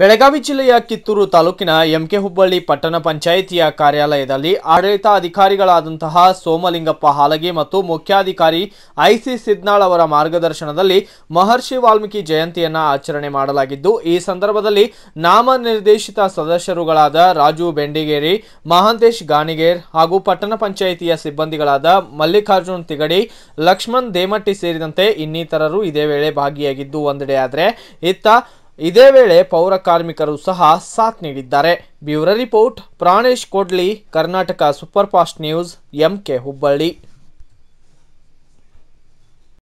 ಬೆಳಗಾವಿ ಜಿಲ್ಲೆಯ ಕಿತ್ತೂರು ತಾಲೂಕಿನ ಎಂಕೆ ಹುಬ್ಬಳ್ಳಿ ಪಟ್ಟಣ ಪಂಚಾಯಿತಿಯ ಕಾರ್ಯಾಲಯದಲ್ಲಿ ಅಧಿಕಾರಿಗಳಾದಂತಹ ಸೋಮಲಿಂಗಪ್ಪ ಹಾಲಗಿ ಮತ್ತು ಮುಖ್ಯಾಧಿಕಾರಿ ಐಸಿ ಸಿದ್ನಾಳ್ ಅವರ ಮಾರ್ಗದರ್ಶನದಲ್ಲಿ ಮಹರ್ಷಿ ವಾಲ್ಮೀಕಿ ಜಯಂತಿಯನ್ನು ಆಚರಣೆ ಮಾಡಲಾಗಿದ್ದು ಈ ಸಂದರ್ಭದಲ್ಲಿ ನಾಮನಿರ್ದೇಶಿತ ಸದಸ್ಯರುಗಳಾದ ರಾಜು ಬೆಂಡಿಗೇರಿ ಮಹಾಂತೇಶ್ ಗಾಣಿಗೇರ್ ಹಾಗೂ ಪಟ್ಟಣ ಪಂಚಾಯಿತಿಯ ಸಿಬ್ಬಂದಿಗಳಾದ ಮಲ್ಲಿಕಾರ್ಜುನ್ ತಿಗಡಿ ಲಕ್ಷ್ಮಣ್ ದೇಮಟ್ಟಿ ಸೇರಿದಂತೆ ಇನ್ನಿತರರು ಇದೇ ವೇಳೆ ಭಾಗಿಯಾಗಿದ್ದು ಒಂದೆಡೆ ಆದರೆ ಇತ್ತ ಇದೇ ವೇಳೆ ಪೌರ ಕಾರ್ಮಿಕರು ಸಹ ಸಾಥ್ ನೀಡಿದ್ದಾರೆ bureau report Pranesh Kodli Karnataka super fast news MK Hubballi